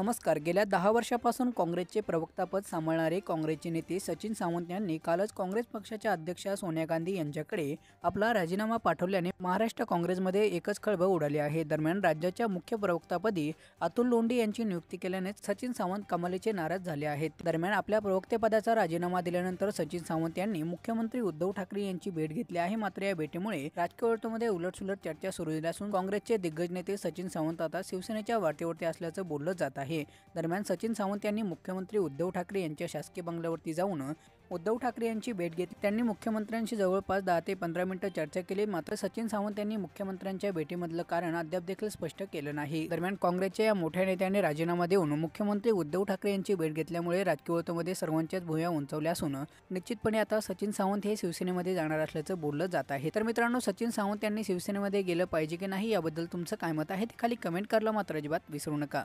नमस्कार गेल्या दहा वर्षापासून काँग्रेसचे प्रवक्तापद सांभाळणारे काँग्रेसचे नेते सचिन सावंत यांनी कालच काँग्रेस पक्षाच्या अध्यक्षा सोनिया गांधी यांच्याकडे आपला राजीनामा पाठवल्याने महाराष्ट्र काँग्रेसमध्ये एकच खळबळ उडाली आहे दरम्यान राज्याच्या मुख्य प्रवक्तापदी अतुल लोंडे यांची नियुक्ती केल्याने सचिन सावंत कमालीचे नाराज झाले आहेत दरम्यान आपल्या प्रवक्तेपदाचा राजीनामा दिल्यानंतर सचिन सावंत यांनी मुख्यमंत्री उद्धव ठाकरे यांची भेट घेतली आहे मात्र या भेटीमुळे राजकीय वर्तुळामध्ये उलटसुलट चर्चा सुरू झाली असून काँग्रेसचे दिग्गज नेते सचिन सावंत आता शिवसेनेच्या वाटेवरती असल्याचं बोललं जात आहे आहे दरम्यान सचिन सावंत यांनी मुख्यमंत्री उद्धव ठाकरे यांच्या शासकीय बंगल्यावरती जाऊन उद्धव ठाकरे यांची भेट घेतली त्यांनी मुख्यमंत्र्यांशी जवळपास दहा ते पंधरा मिनिटं चर्चा केली मात्र सचिन सावंत यांनी मुख्यमंत्र्यांच्या भेटीमधलं कारण अद्याप देखील स्पष्ट केलं नाही दरम्यान काँग्रेसच्या या मोठ्या नेत्याने राजीनामा देऊन मुख्यमंत्री उद्धव ठाकरे यांची भेट घेतल्यामुळे राजकीय वर्तमध्ये सर्वांच्याच भूया उंचावल्या असून निश्चितपणे आता सचिन सावंत हे शिवसेनेमध्ये जाणार असल्याचं बोललं जात आहे तर मित्रांनो सचिन सावंत यांनी शिवसेनेमध्ये गेलं पाहिजे की नाही याबद्दल तुमचं काय मत आहे ते खाली कमेंट करायला मात्र अजिबात विसरू नका